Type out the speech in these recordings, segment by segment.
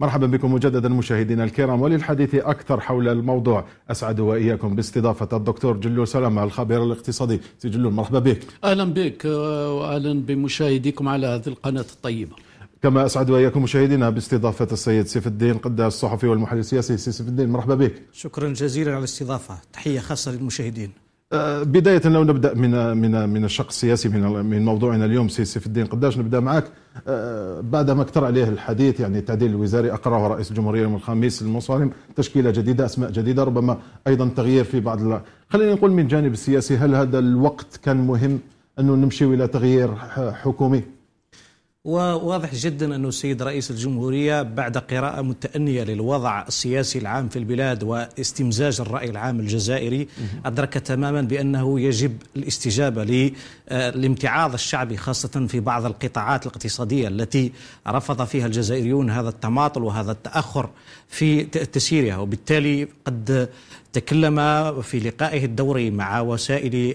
مرحبا بكم مجددا مشاهدينا الكرام وللحديث اكثر حول الموضوع اسعد واياكم باستضافه الدكتور جلو سلامه الخبير الاقتصادي سي جلو مرحبا بك اهلا بك آه، واهلا بمشاهديكم على هذه القناه الطيبه كما اسعد واياكم مشاهدينا باستضافه السيد سيف الدين قداس الصحفي والمحلل السياسي سي سيف الدين مرحبا بك شكرا جزيلا على الاستضافه تحيه خاصه للمشاهدين آه، بداية لو نبدأ من من من الشق السياسي من من موضوعنا اليوم سي سيف الدين قداش نبدأ معك آه، بعد ما اكثر عليه الحديث يعني التعديل الوزاري أقره رئيس الجمهورية يوم الخميس المصارم تشكيلة جديدة أسماء جديدة ربما أيضا تغيير في بعض ال... خلينا نقول من الجانب السياسي هل هذا الوقت كان مهم أنه نمشي إلى تغيير حكومي؟ وواضح جدا أن السيد رئيس الجمهورية بعد قراءة متأنية للوضع السياسي العام في البلاد واستمزاج الرأي العام الجزائري أدرك تماما بأنه يجب الاستجابة للامتعاض آه، الشعبي خاصة في بعض القطاعات الاقتصادية التي رفض فيها الجزائريون هذا التماطل وهذا التأخر في تسييرها وبالتالي قد تكلم في لقائه الدوري مع وسائل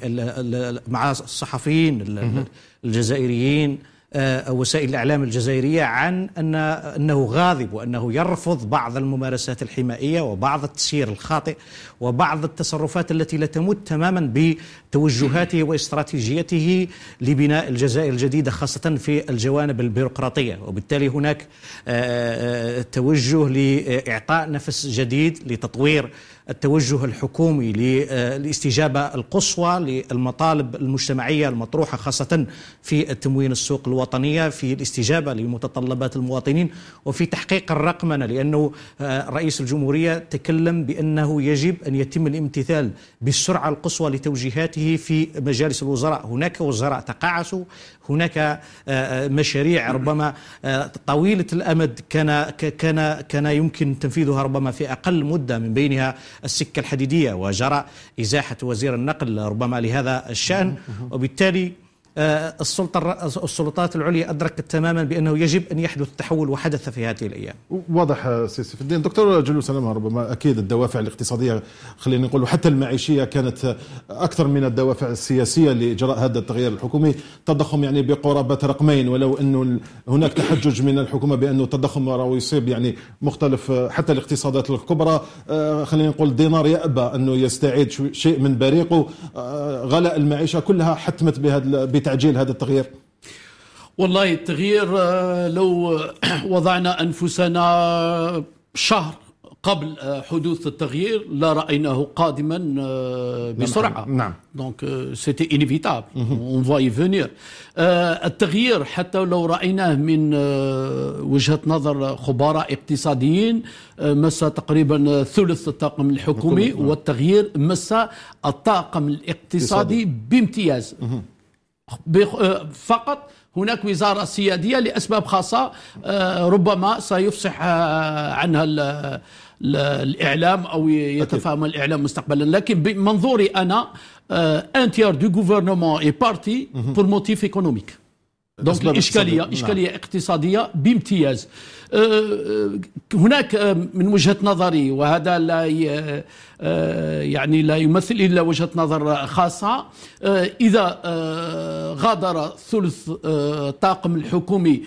مع الصحفيين الجزائريين آه، وسائل الإعلام الجزائرية عن أن أنه غاضب وأنه يرفض بعض الممارسات الحمائية وبعض التسيير الخاطئ وبعض التصرفات التي لا تمت تماما بتوجهاته واستراتيجيته لبناء الجزائر الجديدة خاصة في الجوانب البيروقراطية وبالتالي هناك آه، آه، توجه لإعطاء نفس جديد لتطوير التوجه الحكومي للاستجابه آه، القصوى للمطالب المجتمعيه المطروحه خاصه في تموين السوق الوطنيه في الاستجابه لمتطلبات المواطنين وفي تحقيق الرقمنه لانه آه، رئيس الجمهوريه تكلم بانه يجب ان يتم الامتثال بالسرعه القصوى لتوجيهاته في مجالس الوزراء، هناك وزراء تقاعسوا هناك آه، آه، مشاريع ربما آه، طويلة الأمد كان كان كان يمكن تنفيذها ربما في أقل مدة من بينها السكة الحديدية وجرى إزاحة وزير النقل ربما لهذا الشأن وبالتالي آه، السلطه السلطات العليا ادركت تماما بانه يجب ان يحدث التحول وحدث في هذه الايام. واضح سي سيف الدين دكتور جلو سلامه ربما اكيد الدوافع الاقتصاديه خلينا نقول وحتى المعيشيه كانت اكثر من الدوافع السياسيه لاجراء هذا التغيير الحكومي، تضخم يعني بقرابه رقمين ولو انه هناك تحجج من الحكومه بانه التضخم راه يصيب يعني مختلف حتى الاقتصادات الكبرى آه، خلينا نقول الدينار يأبى انه يستعيد شيء من بريقه آه، غلاء المعيشه كلها حتمت بهذا لتعجيل هذا التغيير؟ والله التغيير آه، لو آه، وضعنا انفسنا شهر قبل آه، حدوث التغيير لا رايناه قادما نعم. بسرعه نعم دونك سيتي انيفيتابل اون فوا يفونير التغيير حتى لو رايناه من وجهه نظر خبراء اقتصاديين مس تقريبا ثلث الطاقم الحكومي نعم. والتغيير مس الطاقم الاقتصادي بامتياز mhm. آه، فقط هناك وزارة سيادية لأسباب خاصة آه، ربما سيفصح آه، عنها الإعلام أو يتفاهم الإعلام مستقبلا لكن بمنظوري أنا ان tiers du اي بارتي بور موتيف ايكونوميك économique. دونك اشكاليه نعم. اشكاليه اقتصاديه بامتياز أه، أه، هناك أه، من وجهه نظري وهذا لا يعني لا يمثل الا وجهه نظر خاصه اذا غادر ثلث طاقم الحكومي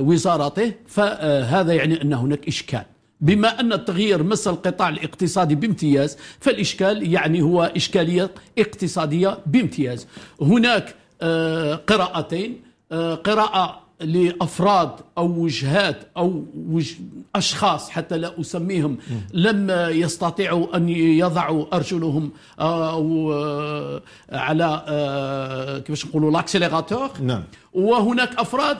وزارته فهذا يعني ان هناك اشكال بما ان التغيير مس القطاع الاقتصادي بامتياز فالاشكال يعني هو اشكاليه اقتصاديه بامتياز هناك قراءتين آه، قراءة لأفراد أو وجهات أو وج... أشخاص حتى لا أسميهم لم يستطيعوا أن يضعوا أرجلهم أو آه، آه، على كيفاش نقولوا لاكسيليغاتور نعم وهناك أفراد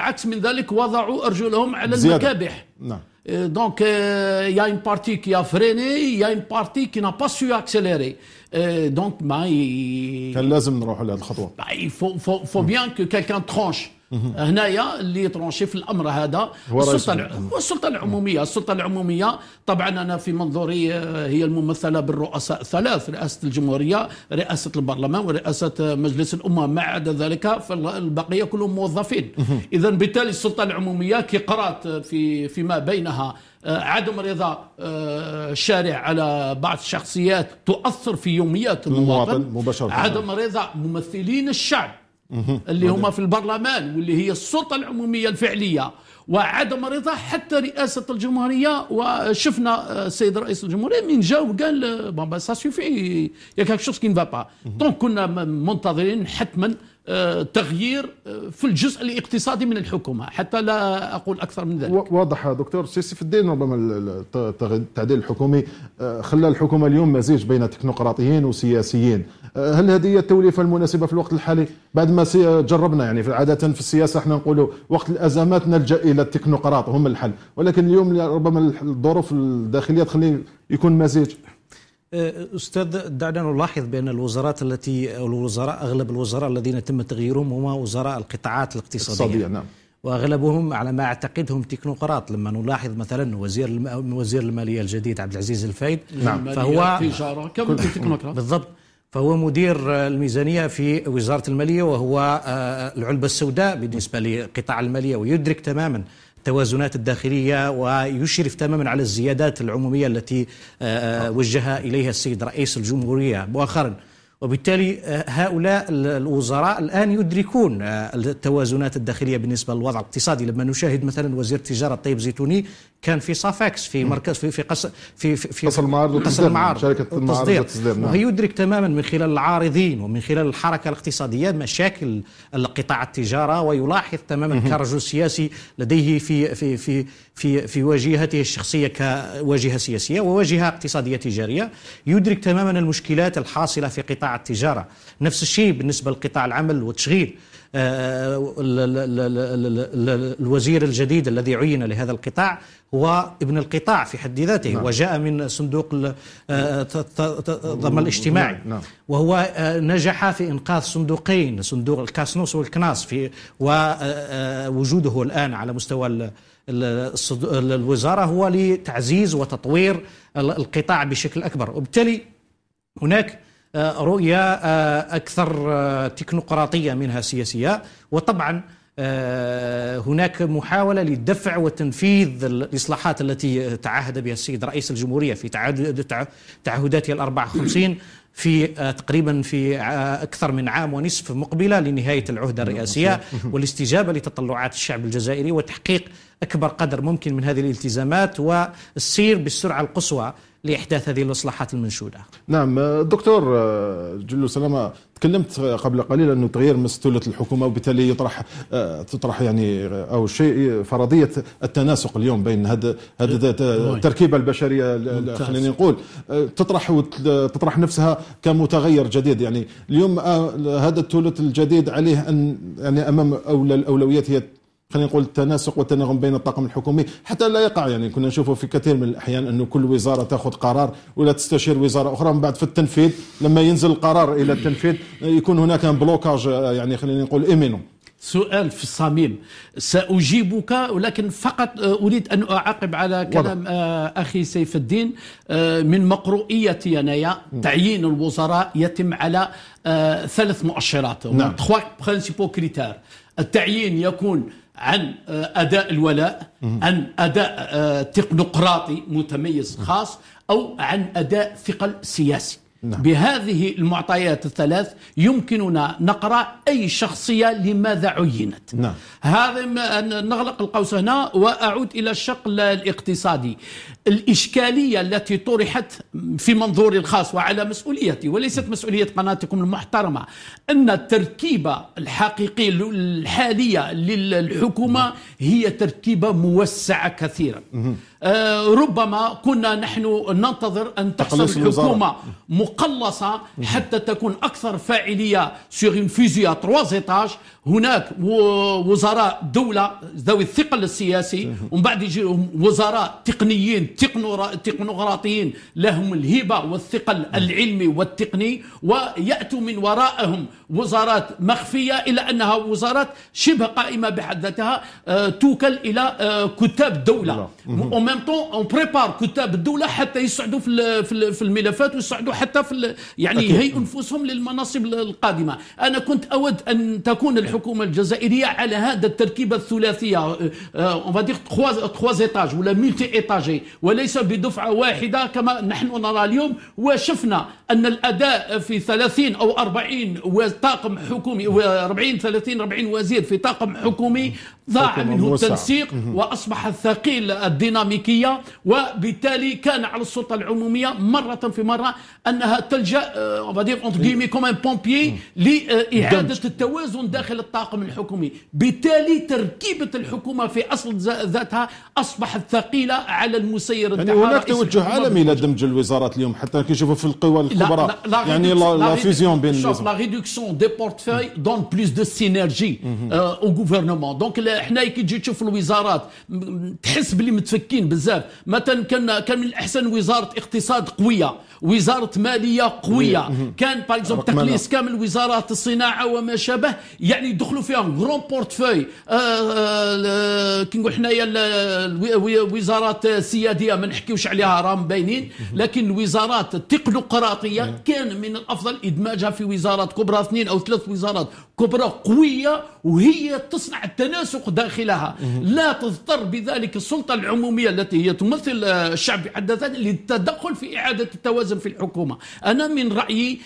عكس من ذلك وضعوا أرجلهم على المكابح نعم Euh, donc, euh, il y a une partie qui a freiné, il y a une partie qui n'a pas su accélérer. Euh, donc, ben, il... Ben, il faut, faut, faut bien que quelqu'un tranche. هنايا اللي ترونشي في الامر هذا السلطه والسلطه العموميه السلطه العموميه طبعا انا في منظوري آه، هي الممثله بالرؤساء الثلاث رئاسه الجمهوريه رئاسه البرلمان ورئاسه مجلس الامه ما عدا ذلك فالبقيه كلهم موظفين اذا بالتالي السلطه العموميه كي قرات آه، في فيما بينها آه، عدم رضا الشارع على بعض الشخصيات تؤثر في يوميات المواطن مباشرة عدم رضا ممثلين الشعب اللي هما في البرلمان واللي هي السلطه العموميه الفعليه وعدم رضا حتى رئاسه الجمهوريه وشفنا آه، السيد رئيس الجمهوريه من جا وقال بون سا سوفي يا كاك شوز كي با دونك كنا منتظرين حتما تغيير في الجزء الاقتصادي من الحكومه حتى لا اقول اكثر من ذلك واضح دكتور سيسي في الدين ربما التعديل الحكومي آه، خلى الحكومه اليوم مزيج بين تكنوقراطيين وسياسيين آه، هل هذه هي التوليفه المناسبه في الوقت الحالي بعد ما آه، جربنا يعني في عاده في السياسه احنا نقولوا وقت الازمات نلجا الى التكنوقراط هم الحل ولكن اليوم ربما الظروف الداخليه تخلي يكون مزيج أه، استاذ دعنا نلاحظ بان الوزارات التي او الوزراء اغلب الوزراء الذين تم تغييرهم هم وزراء القطاعات الاقتصاديه اقتصادية نعم واغلبهم على ما اعتقدهم تكنوقراط لما نلاحظ مثلا وزير الم... وزير الماليه الجديد عبد العزيز الفايد نعم فهو في شعره كم تكنوقراط بالضبط فهو مدير الميزانيه في وزاره الماليه وهو أه، العلبه السوداء بالنسبه لقطاع الماليه ويدرك تماما التوازنات الداخلية ويشرف تماما على الزيادات العمومية التي آه، آه، آه. وجهها إليها السيد رئيس الجمهورية مؤخرا وبالتالي آه، هؤلاء الوزراء الآن يدركون آه، التوازنات الداخلية بالنسبة للوضع الاقتصادي لما نشاهد مثلا وزير التجارة الطيب زيتوني كان في صافاكس في مركز في في قصر في في قصر المعارض قصر المعارض شركة التصدير والتصدير نعم. يدرك تماما من خلال العارضين ومن خلال الحركة الاقتصادية مشاكل قطاع التجارة ويلاحظ تماما كرجل السياسي لديه في في في في في واجهته الشخصيه كواجهه سياسيه وواجهه اقتصاديه تجاريه يدرك تماما المشكلات الحاصله في قطاع التجاره نفس الشيء بالنسبه لقطاع العمل والتشغيل آه، الوزير الجديد الذي عين لهذا القطاع هو ابن القطاع في حد ذاته نعم. وجاء من صندوق آه، الضمان نعم. الاجتماعي نعم. وهو آه، نجح في انقاذ صندوقين صندوق الكاسنوس والكناس في ووجوده الان على مستوى الوزاره هو لتعزيز وتطوير القطاع بشكل اكبر وبالتالي هناك آه، رؤيه آه، اكثر آه، تكنوقراطيه منها سياسيه وطبعا هناك محاولة للدفع وتنفيذ الإصلاحات التي تعهد بها السيد رئيس الجمهورية في تعهداته ال 54 في آه، تقريبا في آه، أكثر من عام ونصف مقبلة لنهاية العهدة نعم، الرئاسية نعم. والاستجابة لتطلعات الشعب الجزائري وتحقيق أكبر قدر ممكن من هذه الالتزامات والسير بالسرعة القصوى لإحداث هذه الإصلاحات المنشودة نعم الدكتور آه، جل سلامة تكلمت آه، قبل قليل أنه تغيير مستولة الحكومة وبالتالي يطرح آه، تطرح يعني أو شيء فرضية التناسق اليوم بين هذا التركيبة إيه، نعم. البشرية خلينا نقول تطرح تطرح نفسها كمتغير جديد يعني اليوم هذا الثلث الجديد عليه أن يعني أمام أولى الأولويات هي خلينا نقول التناسق والتناغم بين الطاقم الحكومي حتى لا يقع يعني كنا نشوفه في كثير من الاحيان انه كل وزاره تاخذ قرار ولا تستشير وزاره اخرى من بعد في التنفيذ لما ينزل القرار الى التنفيذ يكون هناك بلوكاج يعني خلينا نقول ايمينون سؤال في الصميم سأجيبك ولكن فقط آه، أريد أن أعقب على كلام وضع. آه، أخي سيف الدين آه، من مقروئيتي أنايا تعيين الوزراء يتم على ثلاث مؤشرات نعم. التعيين يكون عن أداء الولاء عن أداء تقنقراطي متميز خاص أو عن أداء ثقل سياسي نعم. بهذه المعطيات الثلاث يمكننا نقرا اي شخصيه لماذا عينت نعم. هذا نغلق القوس هنا واعود الى الشق الاقتصادي الاشكاليه التي طرحت في منظوري الخاص وعلى مسؤوليتي وليست مسؤوليه قناتكم المحترمه ان التركيبه الحقيقيه الحاليه للحكومه نعم. هي تركيبه موسعه كثيرا آه، ربما كنا نحن ننتظر أن تحصل الحكومة مقلصة حتى تكون أكثر فاعلية سور فيزيا 3 ايتاج هناك وزراء دوله ذوي الثقل السياسي ومن بعد يجيهم وزراء تقنيين تكنوقراطيين لهم الهبه والثقل العلمي والتقني وياتوا من وراءهم وزارات مخفيه الا انها وزارات شبه قائمه بحد ذاتها آه، توكل الى آه، كتاب الدوله او ميم طون اون بريبار كتاب الدوله حتى يصعدوا في الملفات ويصعدوا حتى في يعني يهيئوا انفسهم للمناصب القادمه انا كنت اود ان تكون الحكومه الحكومه الجزائريه على هذا التركيبه الثلاثيه اون فادير تخوا ايتاج ولا ميلتي ايتاجي وليس بدفعه واحده كما نحن نرى اليوم وشفنا ان الاداء في 30 او 40 طاقم حكومي 40 30 40 وزير في طاقم حكومي ضاع منه التنسيق واصبح ثقيل الديناميكيه وبالتالي كان على السلطه العموميه مره في مره انها تلجا اون فادير اونتر كومام بومبيي لاعاده التوازن داخل الطاقم الحكومي بالتالي تركيبة الحكومة في أصل ذاتها أصبحت ثقيلة على المسير يعني هناك توجه عالمي لدمج الوزارات اليوم حتى كيشوفوا في القوى الكبرى لا لا لا يعني لا فيزيون بين لا ريدكسيون دي بورتفوي دون بلوس دو سينيرجي او غوفرنمون دونك حنا كي تجي تشوف الوزارات تحس بلي متفكين بزاف مثلا كان كان من الاحسن وزاره اقتصاد قويه وزاره ماليه قويه كان باغ اكزومبل تقليص كامل وزارات الصناعه وما شابه يعني يدخلوا فيهم غرون بورتفوي آه، آه، آه، كي نقول حنايا وزارات سياديه ما نحكيوش عليها راهم باينين لكن الوزارات التقنقراطيه نعم. كان من الافضل ادماجها في وزارات كبرى اثنين او ثلاث وزارات كبرى قويه وهي تصنع التناسق داخلها لا تضطر بذلك السلطه العموميه التي هي تمثل الشعب بحد ذاته للتدخل في اعاده التوازن في الحكومه انا من رايي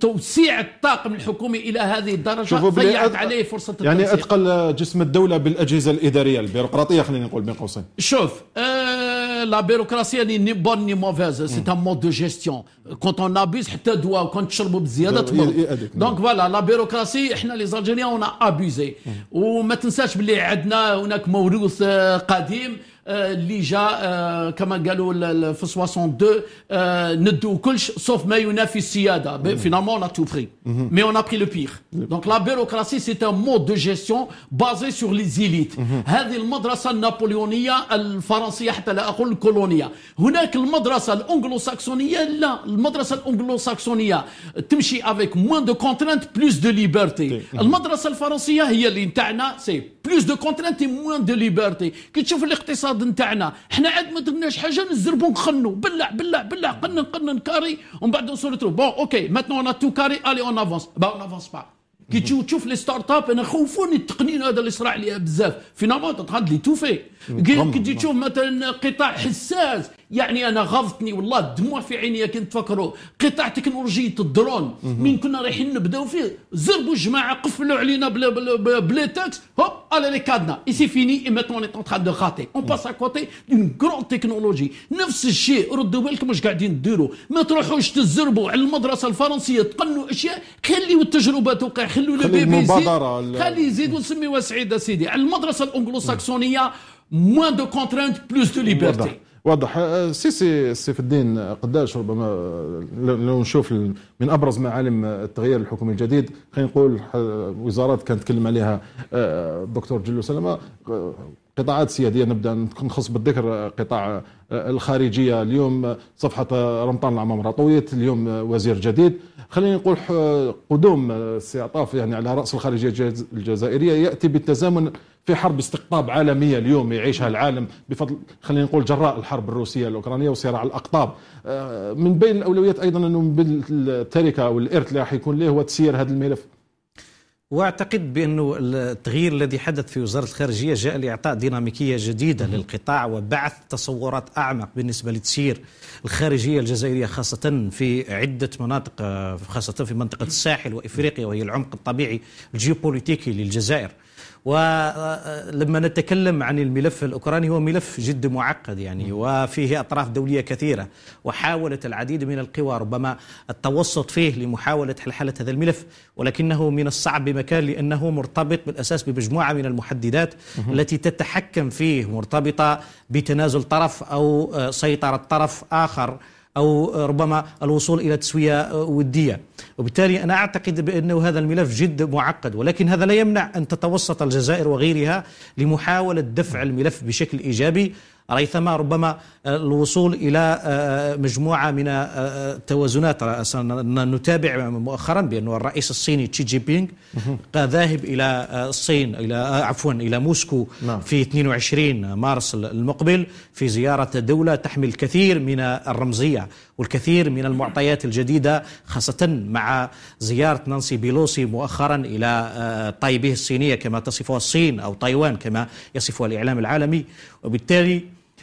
توسيع الطاقم الحكومي الى هذا هذه الدرجه ضيعت أد... عليه فرصه يعني التنسيق. يعني اثقل جسم الدوله بالاجهزه الاداريه البيروقراطيه خلينا نقول بين قوسين شوف آه لا بيروقراسيه ني بون ني موفيز سي ان مود دو جيستيون كونت اون ابيز حتى دواء كون تشربوا بزياده تمر دونك فوالا لا بيروقراسي احنا لي زالجيريان اون ابيزي وما تنساش باللي عندنا هناك موروث آه، قديم Euh, Lija, euh, comme كما قالوا في 62 ندوا كلش سوف ما on a tout pris mhm. mais on a pris le pire donc la bureaucratie c'est un mode de gestion basé sur les élites هذه المدرسه النابليونيه الفرنسيه حتى لا اقول الكولونيه هناك المدرسه الانجلو لا تمشي avec moins de contraintes plus de liberté المدرسه الفرنسيه هي اللي نتاعنا moins de liberté كي تشوف الاقتصاد الارض نتاعنا حنا عاد ما درناش حاجه نزربو نخنو بلع بلع بلع قنن قنن كاري ومن بعد نوصل تروب بون اوكي ماتنو انا تو كاري الي اون افونس با اون افونس با كي تجي تشوف لي ستارت اب انا خوفوني التقنين هذا اللي صرا عليها بزاف فينالمون تتغاد لي توفي كي تجي تشوف مثلا قطاع حساس يعني انا غاضتني والله الدموع في عيني كنت نتفكروا قطاع تكنولوجيه الدرون من كنا رايحين نبداو فيه زربوا الجماعه قفلوا علينا بلا بلا, بلا تاكس هوب على لي كادنا اي سي فيني اي ميتون اون تران دو غاتي اون باس ا كوتي دون كرون تكنولوجي نفس الشيء ردوا بالكم واش قاعدين ديروا ما تروحوش تزربوا على المدرسه الفرنسيه تقنوا اشياء خليوا التجربه توقع خلوا لو بيبي خلي يزيدوا نسميوها سعيده سيدي على المدرسه الانجلو ساكسونيه موان دو كونترانت بلوس دو ليبرتي واضح آه، سي سيف الدين قداش ربما لو نشوف من ابرز معالم التغيير الحكومي الجديد خلينا نقول وزارات كانت تكلم عليها الدكتور آه، جلو سلامه آه، قطاعات سياديه نبدا نخص بالذكر قطاع الخارجيه اليوم صفحه رمضان العمامره طويت اليوم وزير جديد خلينا نقول قدوم السي يعني على راس الخارجيه الجزائريه ياتي بالتزامن في حرب استقطاب عالميه اليوم يعيشها العالم بفضل خلينا نقول جراء الحرب الروسيه الاوكرانيه وصراع الاقطاب آه، من بين الاولويات ايضا انه من بين التركه او الارث اللي راح يكون له هو تسيير هذا الملف واعتقد بانه التغيير الذي حدث في وزاره الخارجيه جاء لاعطاء ديناميكيه جديده للقطاع وبعث تصورات اعمق بالنسبه لتسيير الخارجيه الجزائريه خاصه في عده مناطق آه، خاصه في منطقه الساحل وافريقيا وهي العمق الطبيعي الجيوبوليتيكي للجزائر ولما نتكلم عن الملف الأوكراني هو ملف جد معقد يعني وفيه أطراف دولية كثيرة وحاولت العديد من القوى ربما التوسط فيه لمحاولة حلحلة هذا الملف ولكنه من الصعب بمكان لأنه مرتبط بالأساس بمجموعة من المحددات التي تتحكم فيه مرتبطة بتنازل طرف أو آه، سيطرة طرف آخر أو ربما الوصول إلى تسوية ودية وبالتالي أنا أعتقد بأنه هذا الملف جد معقد ولكن هذا لا يمنع أن تتوسط الجزائر وغيرها لمحاولة دفع الملف بشكل إيجابي ريثما ربما آه، الوصول الى آه، آه، مجموعه من التوازنات نتابع مؤخرا بان الرئيس الصيني تشي جي بينغ ذاهب الى الصين الى عفوا الى موسكو نعم. في 22 مارس المقبل في زياره دوله تحمل الكثير من الرمزيه والكثير من المعطيات الجديده خاصه مع زياره نانسي بيلوسي مؤخرا الى طيبه الصينيه كما تصفها الصين او تايوان كما يصفها الاعلام العالمي وبالتالي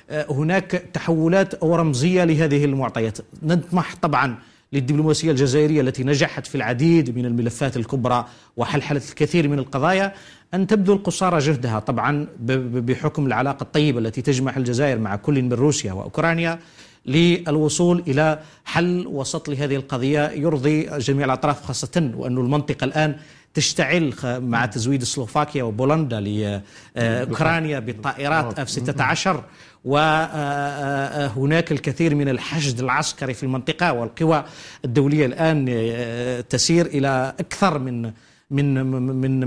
آه، هناك تحولات رمزية لهذه المعطيات نطمح طبعا للدبلوماسيه الجزائريه التي نجحت في العديد من الملفات الكبرى وحلحلت الكثير من القضايا ان تبذل قصارى جهدها طبعا بحكم العلاقه الطيبه التي تجمع الجزائر مع كل من روسيا واوكرانيا للوصول الى حل وسط لهذه القضيه يرضي جميع الاطراف خاصه وان المنطقه الان تشتعل مع تزويد سلوفاكيا وبولندا لاوكرانيا آه، بالطائرات اف 16 وهناك آه، آه، الكثير من الحشد العسكري في المنطقه والقوى الدوليه الان تسير الى اكثر من من من من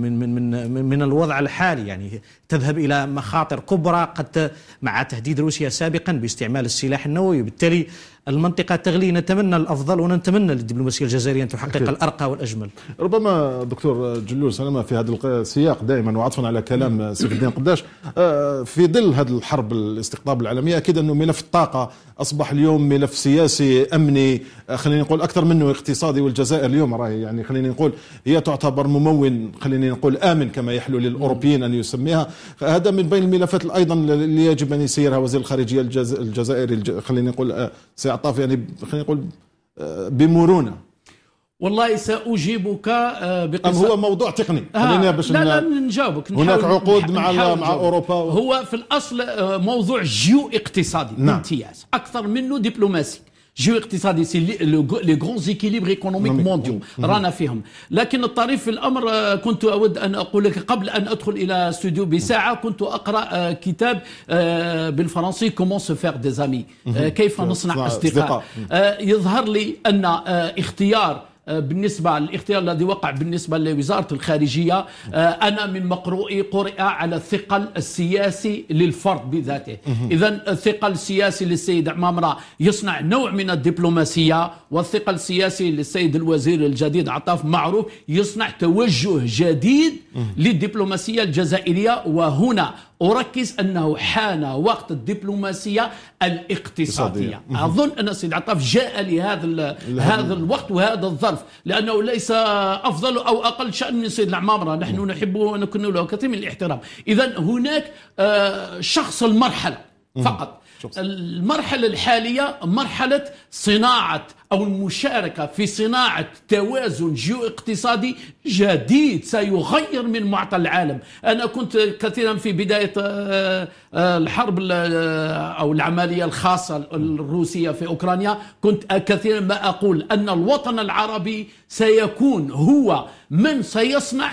من من من, من الوضع الحالي يعني تذهب الى مخاطر كبرى قد مع تهديد روسيا سابقا باستعمال السلاح النووي وبالتالي المنطقة تغلي نتمنى الأفضل ونتمنى للدبلوماسية الجزائرية أن تحقق أكيد. الأرقى والأجمل ربما دكتور جلول سلامة في هذا السياق دائما وعطفا على كلام سيف الدين قداش آه، في ظل هذه الحرب الاستقطاب العالمية أكيد أنه ملف الطاقة أصبح اليوم ملف سياسي أمني آه، خليني نقول أكثر منه اقتصادي والجزائر اليوم راهي يعني خليني نقول هي تعتبر ممون خليني نقول آمن كما يحلو للأوروبيين أن يسميها هذا من بين الملفات أيضا اللي يجب أن يسيرها وزير الخارجية الجزائري خليني نقول آه، سي استعطاف يعني خلينا نقول آه، بمرونه والله ساجيبك آه، بقصه أم هو موضوع تقني آه، خلينا باش لا لا نجاوبك هناك عقود مع مع اوروبا و... هو في الاصل موضوع جيو اقتصادي نعم. امتياز اكثر منه دبلوماسي جيو اقتصادي سي لي غرون زيكيليبر ايكونوميك مونديو mm-hmm. Mm-hmm. رانا فيهم لكن الطريف في الامر آه، كنت اود ان اقول لك قبل ان ادخل الى استوديو بساعه mm-hmm. كنت اقرا آه، كتاب آه، بالفرنسي كومون سو فير دي زامي كيف نصنع اصدقاء يظهر لي ان اختيار آه، بالنسبة للاختيار الذي وقع بالنسبة لوزارة الخارجية آه، أنا من مقروئي قرئ على الثقل السياسي للفرد بذاته إذا الثقل السياسي للسيد عمامرة يصنع نوع من الدبلوماسية والثقل السياسي للسيد الوزير الجديد عطاف معروف يصنع توجه جديد للدبلوماسية الجزائرية وهنا أركز أنه حان وقت الدبلوماسية الاقتصادية أظن أن السيد عطاف جاء لهذا هذا الوقت وهذا الظرف لأنه ليس أفضل أو أقل شأن من سيد العمامرة نحن نحبه ونكن له كثير من الاحترام إذا هناك آه، شخص المرحلة فقط المرحلة الحالية مرحلة صناعة أو المشاركة في صناعة توازن جيواقتصادي جديد سيغير من معطى العالم أنا كنت كثيرا في بداية آه، آه، الحرب آه، أو العملية الخاصة الروسية في أوكرانيا كنت كثيرا ما أقول أن الوطن العربي سيكون هو من سيصنع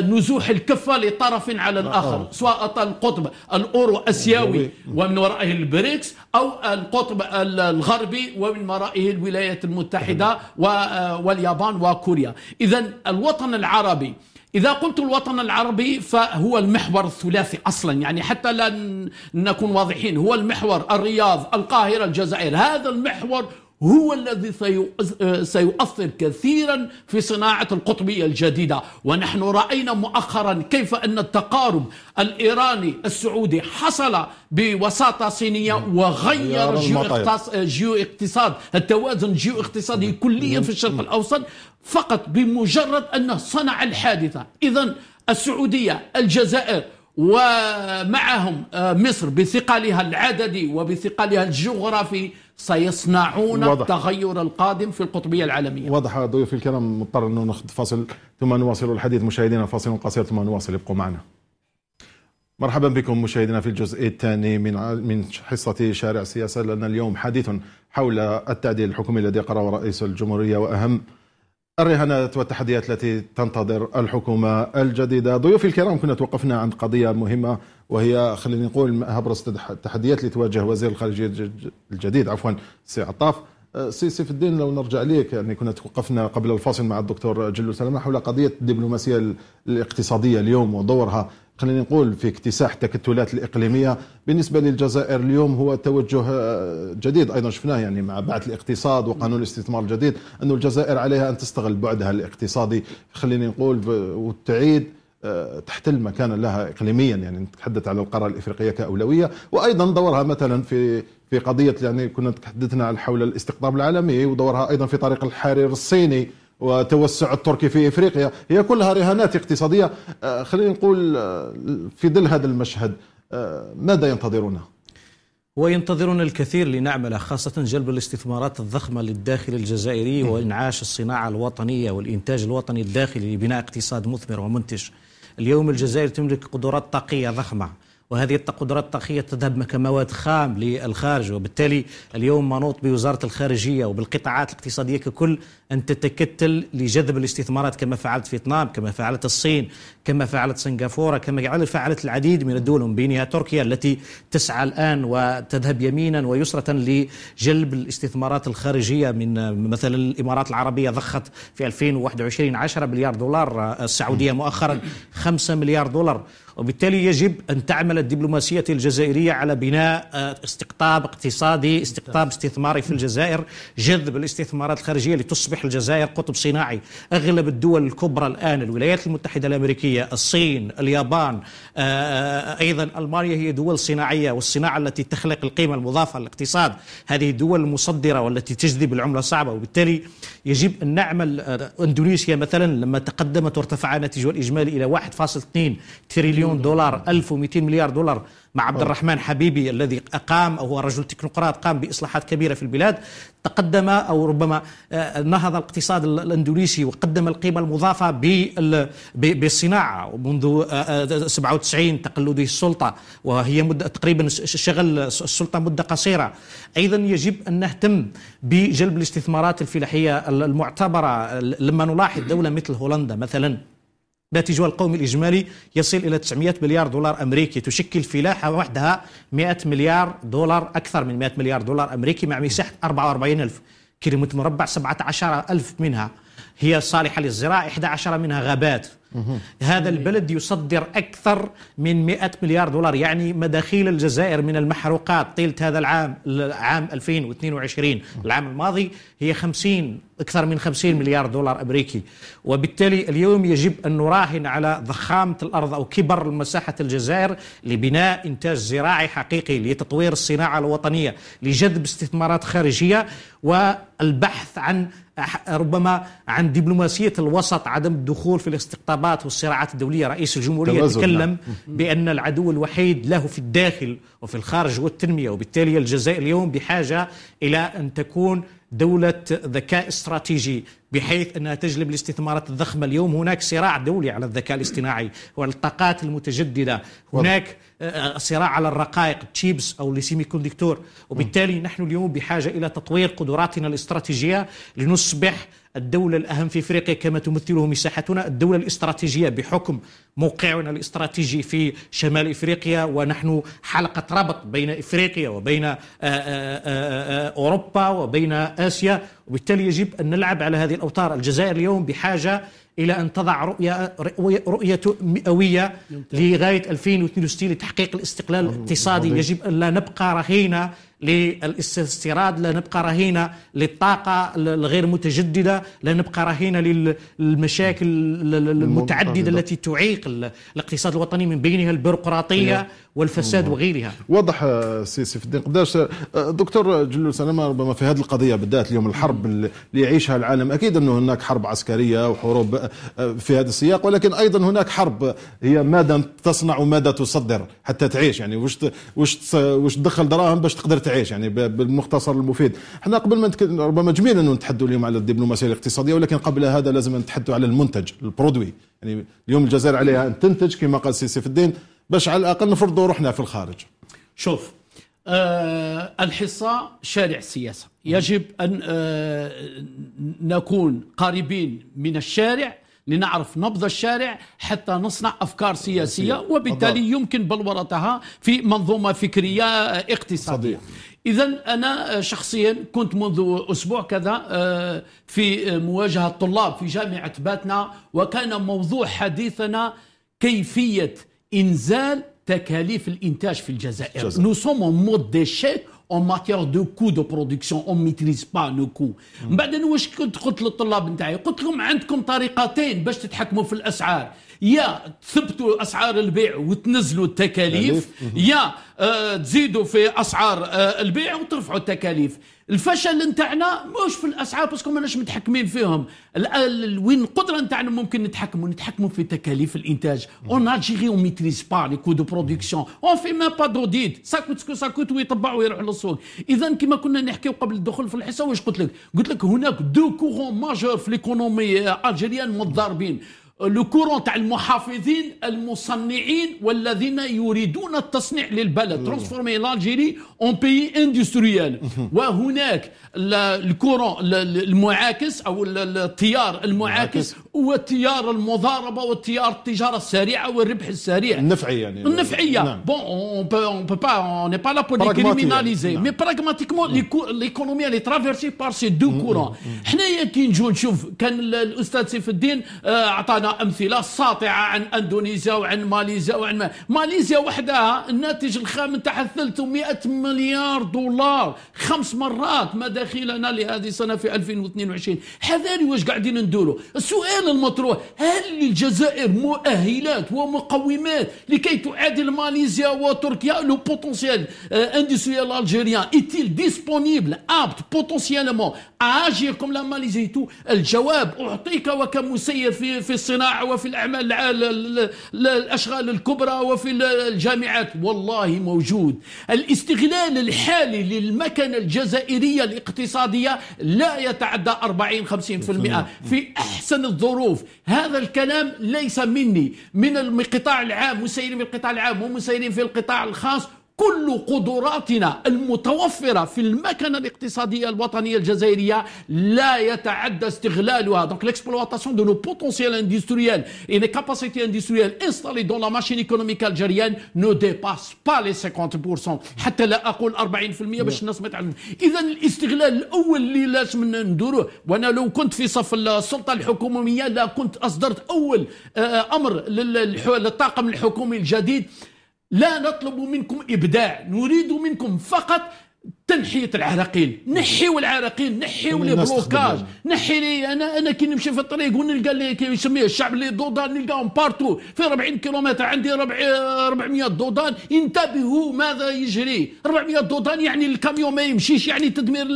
نزوح الكفة لطرف على الآخر سواء القطب الأورو أسيوي ومن ورائه البريكس أو القطب الغربي ومن ورائه الولايات الولايات المتحدة آه، واليابان وكوريا إذا الوطن العربي إذا قلت الوطن العربي فهو المحور الثلاثي أصلا يعني حتى لا نكون واضحين هو المحور الرياض القاهرة الجزائر هذا المحور هو الذي أه، سيؤثر كثيرا في صناعة القطبية الجديدة ونحن رأينا مؤخرا كيف أن التقارب الإيراني السعودي حصل بوساطة صينية نعم. وغير جيو اقتصاد التوازن الجيو اقتصادي نعم. كليا نعم. في الشرق الأوسط فقط بمجرد أنه صنع الحادثة إذا السعودية الجزائر ومعهم أه، مصر بثقلها العددي وبثقلها الجغرافي سيصنعون وضح. التغير القادم في القطبية العالمية واضح ضيوف الكرام مضطر أنه ناخذ فاصل ثم نواصل الحديث مشاهدينا فاصل قصير ثم نواصل ابقوا معنا مرحبا بكم مشاهدينا في الجزء الثاني من من حصة شارع سياسة لنا اليوم حديث حول التعديل الحكومي الذي قرأه رئيس الجمهورية وأهم الرهانات والتحديات التي تنتظر الحكومة الجديدة ضيوفي الكرام كنا توقفنا عند قضية مهمة وهي خليني نقول هبرز التحديات اللي تواجه وزير الخارجيه الجديد عفوا سي عطاف أه، سي سيف الدين لو نرجع ليك يعني كنا توقفنا قبل الفاصل مع الدكتور جلو سلامه حول قضيه الدبلوماسيه الاقتصاديه اليوم ودورها خلينا نقول في اكتساح التكتلات الإقليمية بالنسبة للجزائر اليوم هو توجه أه، جديد أيضا شفناه يعني مع بعث الاقتصاد وقانون الاستثمار الجديد انه الجزائر عليها أن تستغل بعدها الاقتصادي خلينا نقول وتعيد آه، تحتل مكانا لها اقليميا يعني نتحدث على القاره الافريقيه كاولويه وايضا دورها مثلا في في قضيه يعني كنا تحدثنا حول الاستقطاب العالمي ودورها ايضا في طريق الحرير الصيني وتوسع التركي في افريقيا هي كلها رهانات اقتصاديه آه، خلينا نقول آه، في ظل هذا المشهد ماذا ينتظرونه؟ وينتظرون الكثير لنعمله خاصة جلب الاستثمارات الضخمة للداخل الجزائري وإنعاش الصناعة الوطنية والإنتاج الوطني الداخلي لبناء اقتصاد مثمر ومنتج اليوم الجزائر تملك قدرات طاقيه ضخمه وهذه التقدرات الطاقية تذهب كمواد خام للخارج وبالتالي اليوم منوط بوزارة الخارجية وبالقطاعات الاقتصادية ككل أن تتكتل لجذب الاستثمارات كما فعلت فيتنام كما فعلت الصين كما فعلت سنغافورة كما يعني فعلت العديد من الدول من بينها تركيا التي تسعى الآن وتذهب يمينا ويسرة لجلب الاستثمارات الخارجية من مثلا الإمارات العربية ضخت في 2021 10 مليار دولار آه، السعودية مؤخرا 5 مليار دولار وبالتالي يجب أن تعمل الدبلوماسية الجزائرية على بناء آه، استقطاب اقتصادي استقطاب استثماري في الجزائر جذب الاستثمارات الخارجية لتصبح الجزائر قطب صناعي أغلب الدول الكبرى الآن الولايات المتحدة الأمريكية الصين اليابان آه، آه، أيضا ألمانيا هي دول صناعية والصناعة التي تخلق القيمة المضافة للاقتصاد هذه الدول المصدرة والتي تجذب العملة الصعبة وبالتالي يجب أن نعمل أندونيسيا مثلا لما تقدمت وارتفع ناتجها الإجمالي إلى 1.2 تريليون مليون دولار 1200 مليار دولار مع عبد الرحمن حبيبي الذي أقام وهو رجل تكنوقراط قام بإصلاحات كبيرة في البلاد تقدم أو ربما آه، نهض الاقتصاد الأندونيسي وقدم القيمة المضافة بالصناعة منذ 97 تقلده السلطة وهي مدة تقريبا شغل السلطة مدة قصيرة أيضا يجب أن نهتم بجلب الاستثمارات الفلاحية المعتبرة لما نلاحظ دولة مثل هولندا مثلا ناتجها القومي الإجمالي يصل إلى 900 مليار دولار أمريكي تشكل فلاحة وحدها 100 مليار دولار أكثر من 100 مليار دولار أمريكي مع مساحة 44 ألف كيلومتر مربع 17 ألف منها هي صالحة للزراعة 11 منها غابات هذا البلد يصدر أكثر من 100 مليار دولار يعني مداخيل الجزائر من المحروقات طيلة هذا العام العام 2022 العام الماضي هي 50 أكثر من 50 مليار دولار أمريكي وبالتالي اليوم يجب أن نراهن على ضخامة الأرض أو كبر مساحة الجزائر لبناء إنتاج زراعي حقيقي لتطوير الصناعة الوطنية لجذب استثمارات خارجية والبحث عن ربما عن دبلوماسية الوسط عدم الدخول في الاستقطابات والصراعات الدولية رئيس الجمهورية تكلم نعم. بأن العدو الوحيد له في الداخل وفي الخارج هو التنمية وبالتالي الجزائر اليوم بحاجة إلى أن تكون دولة ذكاء استراتيجي بحيث أنها تجلب الاستثمارات الضخمة اليوم هناك صراع دولي على الذكاء الاصطناعي والطاقات المتجددة هناك صراع على الرقائق تشيبس أو السيمي كوندكتور وبالتالي نحن اليوم بحاجة إلى تطوير قدراتنا الاستراتيجية لنصبح الدولة الأهم في إفريقيا كما تمثله مساحتنا الدولة الاستراتيجية بحكم موقعنا الاستراتيجي في شمال إفريقيا ونحن حلقة ربط بين إفريقيا وبين آه، آه، آه، أوروبا وبين آسيا وبالتالي يجب أن نلعب على هذه الأوتار الجزائر اليوم بحاجة الى ان تضع رؤيه رؤيه مئويه لغايه 2062 لتحقيق الاستقلال الاقتصادي يجب ان لا نبقى رهينه للاستيراد لا نبقى رهينة للطاقة الغير متجددة لا نبقى رهينة للمشاكل المتعددة التي تعيق الاقتصاد الوطني من بينها البيروقراطية والفساد وغيرها وضح آه، سي في الدين قداش آه، دكتور جلول سلامه ربما في هذه القضيه بالذات اليوم الحرب اللي يعيشها العالم اكيد انه هناك حرب عسكريه وحروب آه، في هذا السياق ولكن ايضا هناك حرب هي ماذا تصنع وماذا تصدر حتى تعيش يعني واش واش واش تدخل دراهم باش تقدر تعيش يعني بالمختصر المفيد احنا قبل ما ربما جميل انه نتحدوا اليوم على الدبلوماسيه الاقتصاديه ولكن قبل هذا لازم نتحدوا على المنتج البرودوي يعني اليوم الجزائر عليها ان تنتج كما قال سي في الدين باش على الاقل نفرضوا روحنا في الخارج شوف أه الحصة شارع السياسة يجب أن أه نكون قريبين من الشارع لنعرف نبض الشارع حتى نصنع أفكار سياسية وبالتالي يمكن بلورتها في منظومة فكرية اقتصادية إذا أنا آه، شخصيا كنت منذ أسبوع كذا آه، في آه، مواجهة طلاب في جامعة باتنا وكان موضوع حديثنا كيفية إنزال تكاليف الإنتاج في الجزائر نو سوم اون مود mode d'échec en matière de coût de production on maîtrise pas nos coûts من mm. بعد واش كنت قلت للطلاب نتاعي قلت لهم عندكم طريقتين باش تتحكموا في الأسعار يا تثبتوا اسعار البيع وتنزلوا التكاليف يا آه، تزيدوا في اسعار آه، البيع وترفعوا التكاليف الفشل نتاعنا مش في الاسعار باسكو ماناش متحكمين فيهم وين القدره نتاعنا ممكن نتحكموا نتحكموا في تكاليف الانتاج اون الجيري اون ميتريز با لي كو دو برودكسيون اون في ما با دوديت ساكوت سكو ساكوت ويطبع ويروح للسوق اذا كما كنا نحكيو قبل الدخول في الحصه واش قلت لك قلت لك هناك دو كورون ماجور في ليكونومي الجيريان آه، متضاربين لو كورون تاع المحافظين المصنعين والذين يريدون التصنيع للبلد ترانسفورمي لالجيري اون بيي اندستريال وهناك الكورون المعاكس او التيار المعاكس وتيار المضاربه وتيار التجاره السريعه والربح السريع النفعيه يعني النفعيه نعم. بون اون با اون با اون ني با لا بو لي كريميناليزي مي براغماتيكمون ليكونومي لي ترافيرسي بار سي دو كورون حنايا كي نجو نشوف كان الاستاذ سيف الدين اعطانا امثله ساطعه عن اندونيسيا وعن ماليزيا وعن ماليزيا وحدها الناتج الخام تاعها 300 مليار دولار خمس مرات مداخيلنا لهذه السنه في 2022 حذاري واش قاعدين ندوروا السؤال كان المطروح هل للجزائر مؤهلات ومقومات لكي تعادل ماليزيا وتركيا لو بوتنسيال اندستريال الجيريان ايتيل ديسبونيبل ابت بوتونسيالمون potentiellement كوم لا ماليزي تو الجواب أعطيك وكمسير في في الصناعة وفي الأعمال الأشغال الكبرى وفي الجامعات والله موجود الاستغلال الحالي للمكنة الجزائرية الاقتصادية لا يتعدى 40 50% في أحسن الظروف الظروف هذا الكلام ليس مني من القطاع العام مسيرين في القطاع العام ومسيرين في القطاع الخاص كل قدراتنا المتوفرة في المكنة الاقتصادية الوطنية الجزائرية لا يتعدى استغلالها دونك ليكسبلواتاسيون دو نو بوتونسييل اندستريال اي لي كاباسيتي اندستريال انستالي دون لا ماشين ايكونوميك algérienne نو ديباس با لي 50% حتى لا اقول 40% باش الناس ما تعلم اذا الاستغلال الاول اللي لازم ندوروه وانا لو كنت في صف السلطه الحكوميه لا كنت اصدرت اول آه، امر للطاقم الحكومي الجديد لا نطلب منكم إبداع نريد منكم فقط تنحيه العراقيل نحيو العراقيل نحيو لي بلوكاج نحي لي انا انا كي نمشي في الطريق ونلقى اللي يسميه الشعب اللي دودان نلقاهم بارتو في 40 كيلومتر عندي ربع 400 دودان انتبهوا ماذا يجري 400 دودان يعني الكاميون ما يمشيش يعني تدمير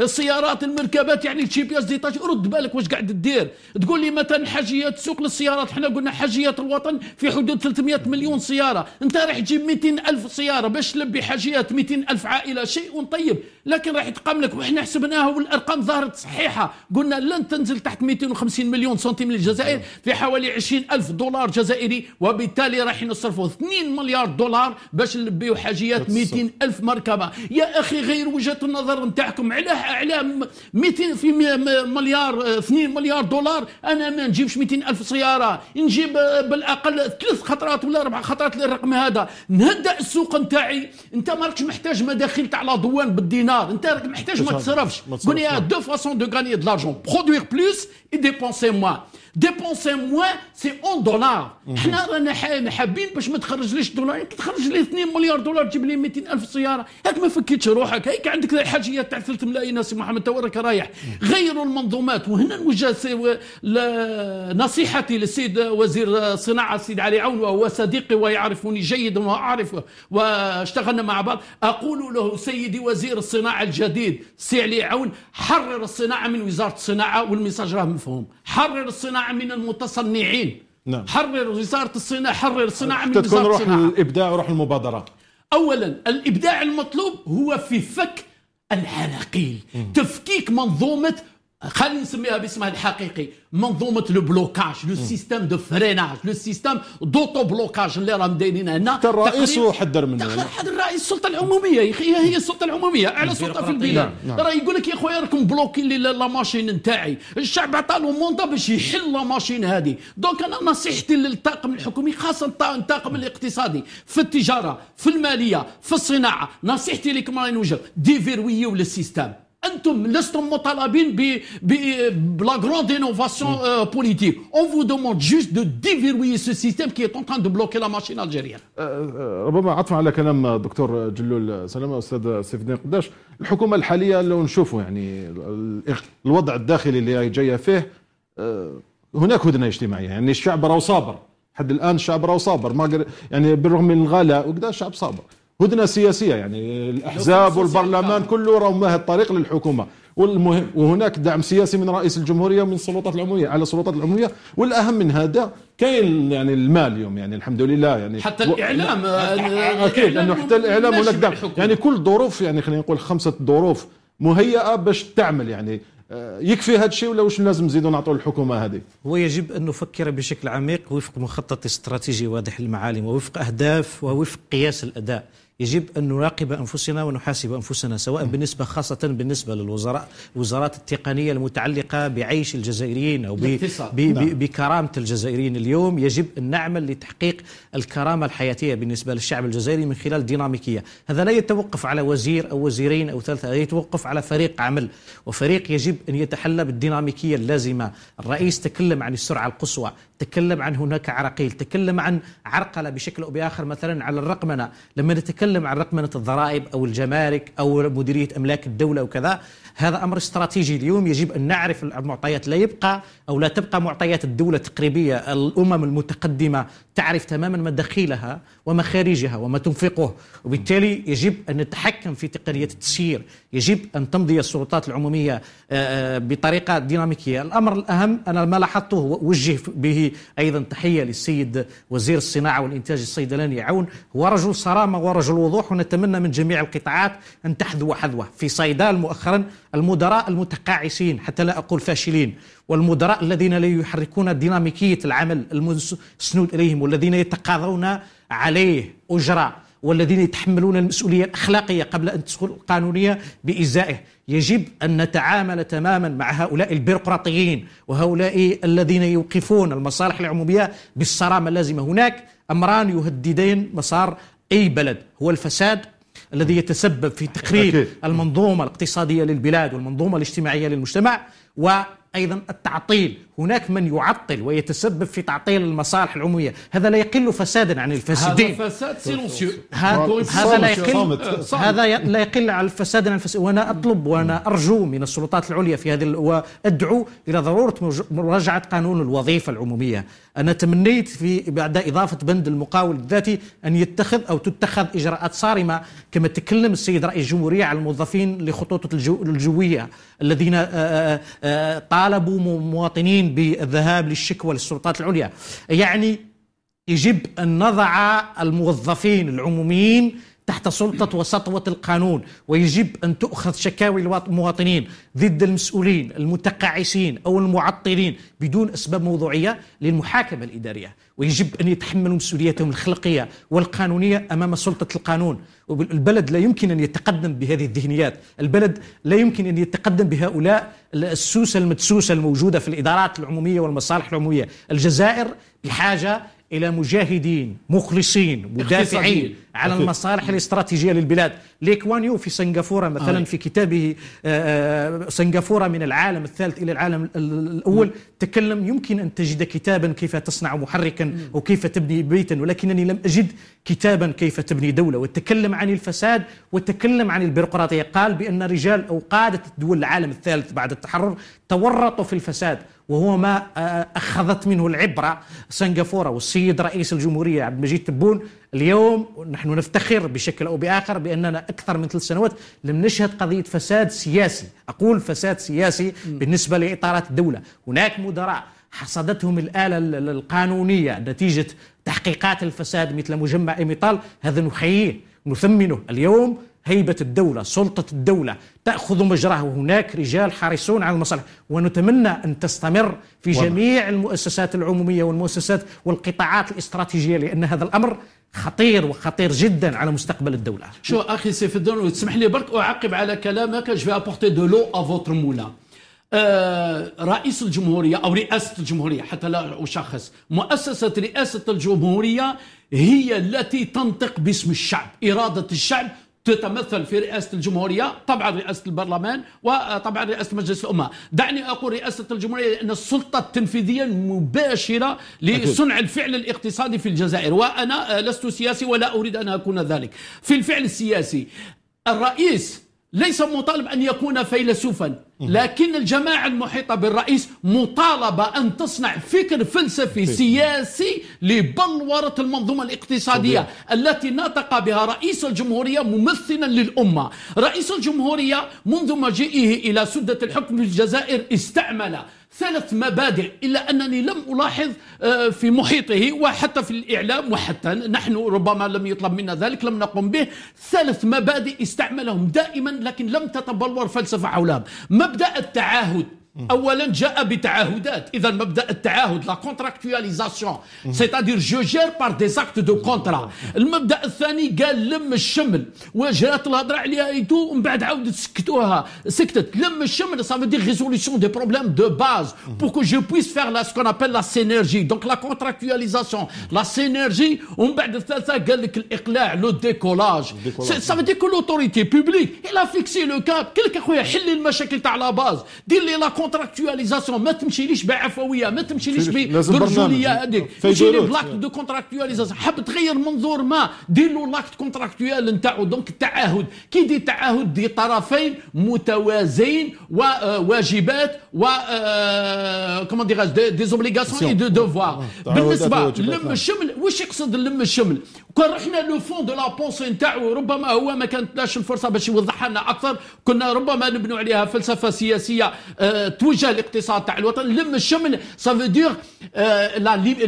السيارات المركبات يعني الجي بي اس ديتاش رد بالك واش قاعد دير تقول لي مثلا حاجيات سوق للسيارات حنا قلنا حاجيات الوطن في حدود 300 مليون سياره انت راح تجيب 200 الف سياره باش تلبي حاجيات 200 الف عائله شيء وانت طيب لكن راح يتقام لك وإحنا حسبناها والأرقام ظهرت صحيحة قلنا لن تنزل تحت 250 مليون سنتيم للجزائر أيوه. في حوالي 20 ألف دولار جزائري وبالتالي راح نصرفوا 2 مليار دولار باش نلبيو حاجيات 200 ألف مركبة يا أخي غير وجهة النظر نتاعكم على على 200 في مليار 2 مليار دولار أنا ما نجيبش 200 ألف سيارة نجيب آه، بالأقل ثلاث خطرات ولا أربع خطرات للرقم هذا نهدأ السوق نتاعي أنت ما راكش محتاج مداخيل تاع لا بالدينار انت راك محتاج ما تصرفش قول لي دو فاسون دو غاني دو لارجون برودوير بلوس ديبونسي موان ديبونسي موان سي اون دولار حنا رانا حابين باش ما تخرجليش دولار يمكن تخرج لي 2 مليار دولار تجيب لي 200 الف سياره هاك ما فكيتش روحك هيك عندك الحاجيه تاع 3 ملايين سي محمد راك رايح غيروا المنظومات وهنا نوجه نصيحتي للسيد وزير الصناعه السيد علي عون وهو صديقي ويعرفني جيدا واعرفه واشتغلنا مع بعض اقول له سيدي وزير الصناعه الجديد سي علي عون حرر الصناعه من وزاره الصناعه والميساج راه مفهوم حرر الصناعة من المتصنعين نعم. حرر وزارة الصناعة حرر الصناعة من وزارة روح الإبداع وروح المبادرة أولا الإبداع المطلوب هو في فك العناقيل تفكيك منظومة خلينا نسميها باسمها الحقيقي منظومه لو بلوكاج لو سيستم دو فريناج لو سيستم دوتو بلوكاج اللي راهم دايرين هنا الرئيس حذر منها حد الرئيس السلطه العموميه يا اخي هي السلطه العموميه اعلى سلطه في البلاد نعم، نعم. راه يقول لك يا خويا راكم بلوكين لا ماشين نتاعي الشعب عطى له موندا باش يحل لا ماشين هذه دونك انا نصيحتي للطاقم الحكومي خاصه الطاقم الاقتصادي في التجاره في الماليه في الصناعه نصيحتي لكم راهي نوجه ديفيرويو للسيستم انتم لستم مطالبين ب بلا غروند انوفاسيون بوليتيك اون فو دوموند جوست دو ديفيروي سو سيستيم كي اون تران دو بلوكي لا ماشين الجيريان ربما عطفا على كلام دكتور جلول سلامه استاذ سيف الدين قداش الحكومه الحاليه لو نشوفوا يعني الوضع الداخلي اللي جايه فيه آه، هناك هدنه اجتماعيه يعني الشعب راهو صابر حد الان الشعب راهو صابر ما يعني بالرغم من الغلاء وكذا الشعب صابر هدنه سياسيه يعني الاحزاب يعني والبرلمان كله رغم ما الطريق للحكومه والمهم وهناك دعم سياسي من رئيس الجمهوريه ومن السلطات العموميه على السلطات العموميه والاهم من هذا كاين يعني المال اليوم يعني الحمد لله يعني حتى آه، الاعلام اكيد لانه حتى الاعلام هناك دعم يعني كل ظروف يعني خلينا نقول خمسه ظروف مهيئه باش تعمل يعني آه، يكفي هذا الشيء ولا واش لازم نزيدوا نعطوا للحكومه هذه؟ هو يجب ان نفكر بشكل عميق وفق مخطط استراتيجي واضح للمعالم ووفق اهداف ووفق قياس الاداء. يجب أن نراقب أنفسنا ونحاسب أنفسنا سواء بالنسبة خاصة بالنسبة للوزراء الوزارات التقنية المتعلقة بعيش الجزائريين أو بي بي نعم. بكرامة الجزائريين اليوم يجب أن نعمل لتحقيق الكرامة الحياتية بالنسبة للشعب الجزائري من خلال ديناميكية هذا لا يتوقف على وزير أو وزيرين أو ثلاثة يتوقف على فريق عمل وفريق يجب أن يتحلى بالديناميكية اللازمة الرئيس تكلم عن السرعة القصوى تكلم عن هناك عراقيل تكلم عن عرقلة بشكل أو بآخر مثلا على الرقمنة لما نتكلم عن رقمنة الضرائب أو الجمارك أو مديرية أملاك الدولة وكذا هذا أمر استراتيجي اليوم يجب أن نعرف المعطيات لا يبقى أو لا تبقى معطيات الدولة تقريبية الأمم المتقدمة تعرف تماما مداخيلها ومخارجها وما تنفقه وبالتالي يجب أن نتحكم في تقنية التسيير يجب أن تمضي السلطات العمومية آه، آه، بطريقة ديناميكية الأمر الأهم أنا ما لاحظته وجه به أيضا تحية للسيد وزير الصناعة والإنتاج الصيدلاني عون هو رجل صرامة ورجل وضوح ونتمنى من جميع القطاعات أن تحذو حذوه في صيدال مؤخرا المدراء المتقاعسين حتى لا أقول فاشلين والمدراء الذين لا يحركون ديناميكية العمل المسنود إليهم والذين يتقاضون عليه أجرة والذين يتحملون المسؤولية الأخلاقية قبل أن تدخل القانونية بإزائه يجب أن نتعامل تماما مع هؤلاء البيروقراطيين وهؤلاء الذين يوقفون المصالح العمومية بالصرامة اللازمة هناك أمران يهددين مسار أي بلد هو الفساد الذي يتسبب في تقريب المنظومة الاقتصادية للبلاد والمنظومة الاجتماعية للمجتمع وأيضا التعطيل هناك من يعطل ويتسبب في تعطيل المصالح العموميه هذا لا يقل فسادا عن الفاسدين هذا فساد سيلونسيو هذا لا يقل هذا لا يقل على الفساد عن الفساد وانا اطلب وانا ارجو من السلطات العليا في هذه وادعو الى ضروره مراجعه قانون الوظيفه العموميه انا تمنيت في بعد اضافه بند المقاول الذاتي ان يتخذ او تتخذ اجراءات صارمه كما تكلم السيد رئيس الجمهوريه على الموظفين لخطوط الجو الجويه الذين آه، آه، آه، طالبوا مواطنين المسؤولين بالذهاب للشكوى للسلطات العليا يعني يجب أن نضع الموظفين العموميين تحت سلطة وسطوة القانون ويجب أن تؤخذ شكاوي المواطنين ضد المسؤولين المتقاعسين أو المعطلين بدون أسباب موضوعية للمحاكمة الإدارية ويجب أن يتحملوا مسؤوليتهم الخلقية والقانونية أمام سلطة القانون البلد لا يمكن أن يتقدم بهذه الذهنيات البلد لا يمكن أن يتقدم بهؤلاء السوسة المدسوسة الموجودة في الإدارات العمومية والمصالح العمومية الجزائر بحاجة الى مجاهدين مخلصين مدافعين على المصالح الاستراتيجيه للبلاد ليكوانيو في سنغافوره مثلا آه. في كتابه آه، آه، سنغافوره من العالم الثالث الى العالم الاول تكلم يمكن ان تجد كتابا كيف تصنع محركا او كيف تبني بيتا ولكنني لم اجد كتابا كيف تبني دوله وتكلم عن الفساد وتكلم عن البيروقراطيه قال بان رجال او قاده دول العالم الثالث بعد التحرر تورطوا في الفساد وهو ما آه، أخذت منه العبرة سنغافورة والسيد رئيس الجمهورية عبد المجيد تبون اليوم نحن نفتخر بشكل أو بآخر بأننا أكثر من ثلاث سنوات لم نشهد قضية فساد سياسي أقول فساد سياسي بالنسبة لإطارات الدولة هناك مدراء حصدتهم الآلة القانونية نتيجة تحقيقات الفساد مثل مجمع إيميطال هذا نحييه نثمنه اليوم هيبة الدولة سلطة الدولة تأخذ مجراه وهناك رجال حريصون على المصالح ونتمنى أن تستمر في جميع المؤسسات العمومية والمؤسسات والقطاعات الاستراتيجية لأن هذا الأمر خطير وخطير جدا على مستقبل الدولة شو أخي سيف الدولة وتسمح لي برك أعقب على كلامك جو أبورتي دو لو أفوتر مولا رئيس الجمهورية أو رئاسة الجمهورية حتى لا أشخص مؤسسة رئاسة الجمهورية هي التي تنطق باسم الشعب إرادة الشعب تتمثل في رئاسة الجمهورية طبعا رئاسة البرلمان وطبعا رئاسة مجلس الأمة دعني أقول رئاسة الجمهورية لأن السلطة التنفيذية المباشرة لصنع الفعل الاقتصادي في الجزائر وأنا لست سياسي ولا أريد أن أكون ذلك في الفعل السياسي الرئيس ليس مطالب أن يكون فيلسوفا لكن الجماعة المحيطة بالرئيس مطالبة أن تصنع فكر فلسفي سياسي لبلورة المنظومة الاقتصادية التي نطق بها رئيس الجمهورية ممثلا للأمة رئيس الجمهورية منذ مجيئه إلى سدة الحكم في الجزائر استعمل ثلاث مبادئ إلا أنني لم ألاحظ آه، في محيطه وحتى في الإعلام وحتى نحن ربما لم يطلب منا ذلك لم نقم به ثلاث مبادئ استعملهم دائما لكن لم تتبلور فلسفة حولهم مبدأ التعاهد Mhm. La contractualisation, mhm. c'est-à-dire je gère par des actes de contrat. Le même chemin, ça veut dire résolution des problèmes de base mhm. pour que je puisse faire ce qu'on appelle la synergie. Donc la contractualisation, la synergie, le décollage. Ça veut dire que l'autorité publique, elle a fixé le cas, quel à la base. كونتراكتواليزاسيون ما تمشيليش بعفويه ما تمشيليش برجوليه هذيك تمشي لي بلاك دو كونتراكتواليزاسيون حاب تغير منظور ما دير له لاكت كونتراكتوال نتاعو دونك التعاهد كي دي تعهد دي طرفين متوازين وواجبات و كومون ديغاج دي زوبليغاسيون اي دو دوفوار بالنسبه لم الشمل واش يقصد لم الشمل كان رحنا لو فون دو لا بونسي نتاعو ربما هو ما كانتلاش الفرصه باش يوضحها لنا اكثر كنا ربما نبنوا عليها فلسفه سياسيه توجه الاقتصاد تاع الوطن لم الشمل سا فو دير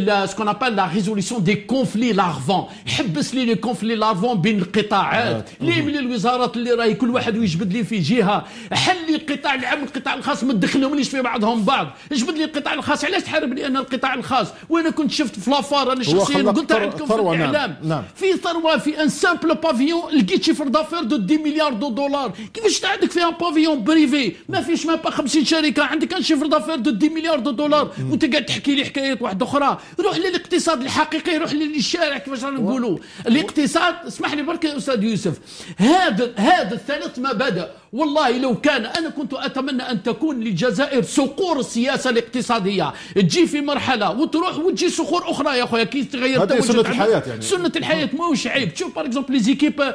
لا سكون ابال لا ريزوليسيون دي كونفلي لارفون حبس لي لي كونفلي لارفون بين القطاعات آه، لي من الوزارات اللي راهي كل واحد ويجبد لي في جهه حل لي القطاع العام القطاع الخاص ما تدخلهمليش في بعضهم بعض جبد لي القطاع الخاص علاش تحارب لي انا القطاع الخاص وانا كنت شفت في لافار انا شخصيا قلت عندكم في نعم، الاعلام نعم. في ثروه في ان سامبل بافيون لقيت شيفر افير دو 10 مليار دو دولار كيفاش عندك فيها بافيون بريفي ما فيش ما با 50 شركه كان عندك ان شيفر دافير دو 10 مليار دو دولار وانت قاعد تحكي لي حكايات واحده اخرى روح للاقتصاد الحقيقي روح للشارع كيفاش رانا نقولوا الاقتصاد اسمح لي برك استاذ يوسف هذا هذا الثلاث مبادئ والله لو كان أنا كنت أتمنى أن تكون للجزائر صقور السياسة الاقتصادية تجي في مرحلة وتروح وتجي صقور أخرى يا خويا كي تغير هذه سنة الحياة يعني سنة الحياة ماهوش عيب تشوف باغ اكزومبل لي زيكيب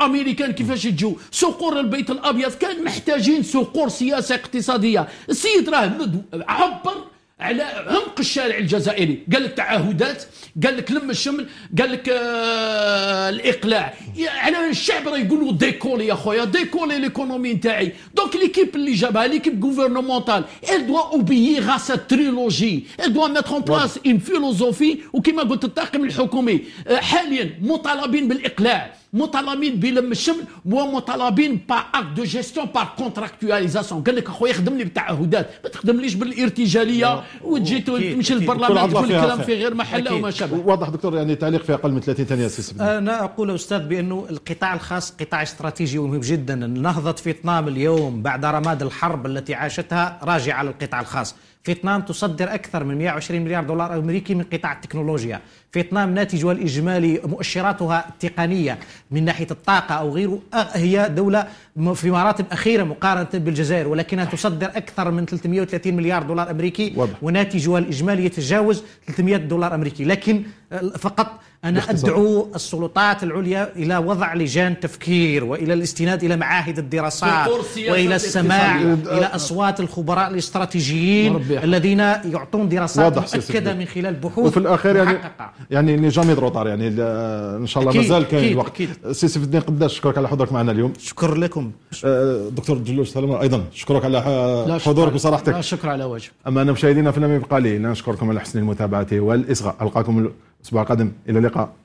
أمريكان كيفاش يجوا صقور البيت الأبيض كان محتاجين صقور سياسة اقتصادية السيد راه عبر على عمق الشارع الجزائري قال لك تعهدات قال لك لم الشمل قال لك آه الاقلاع يعني الشعب راه يقولوا ديكولي يا خويا ديكولي ليكونومي نتاعي دونك ليكيب اللي جابها ليكيب غوفرنمونتال ال دو obéir غاسا تريلوجي ال دو ميتر اون بلاس ان فيلوزوفي وكما قلت الطاقم الحكومي آه، حاليا مطالبين بالاقلاع مطالبين بلم الشمل ومطالبين با اكت دو جيستيون با كونتراكتواليزاسيون قال لك اخويا خدم لي بالتعهدات ما تخدمليش بالارتجاليه وتجي تمشي للبرلمان تقول الكلام في غير محله وما شابه واضح دكتور يعني تعليق في اقل من 30 ثانيه سي آه، انا اقول استاذ بانه القطاع الخاص قطاع استراتيجي ومهم جدا نهضه فيتنام اليوم بعد رماد الحرب التي عاشتها راجعه للقطاع الخاص فيتنام تصدر أكثر من 120 مليار دولار أمريكي من قطاع التكنولوجيا فيتنام ناتجها الإجمالي مؤشراتها التقنية من ناحية الطاقة أو غيره أه، هي دولة في مراتب أخيرة مقارنة بالجزائر ولكنها تصدر أكثر من 330 مليار دولار أمريكي وناتجها الإجمالي يتجاوز 300 دولار أمريكي لكن أه، فقط أنا أدعو السلطات العليا إلى وضع لجان تفكير وإلى الاستناد إلى معاهد الدراسات وإلى السماع إلى أصوات الخبراء الاستراتيجيين الذين يعطون دراسات مؤكدة من خلال بحوث وفي الأخير يعني يعني نظام دروطار يعني آه، إن شاء الله مازال كاين الوقت سي سيف الدين قداش شكرك على حضورك معنا اليوم شكر لكم آه، دكتور جلوش سلام أيضا شكرك على حضورك وصراحتك لا شكر على وجه أما أنا مشاهدينا في لم يبقى لي نشكركم على حسن المتابعة والإصغاء ألقاكم أسبوع القادم إلى اللقاء